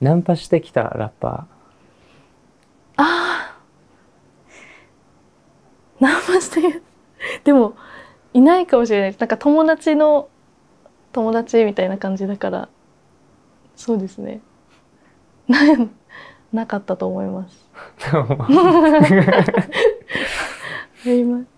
ナンパしてきたラッパー。ああ。ナンパしてるでも、いないかもしれない。なんか友達の友達みたいな感じだから、そうですね。な、なかったと思います。あ ります。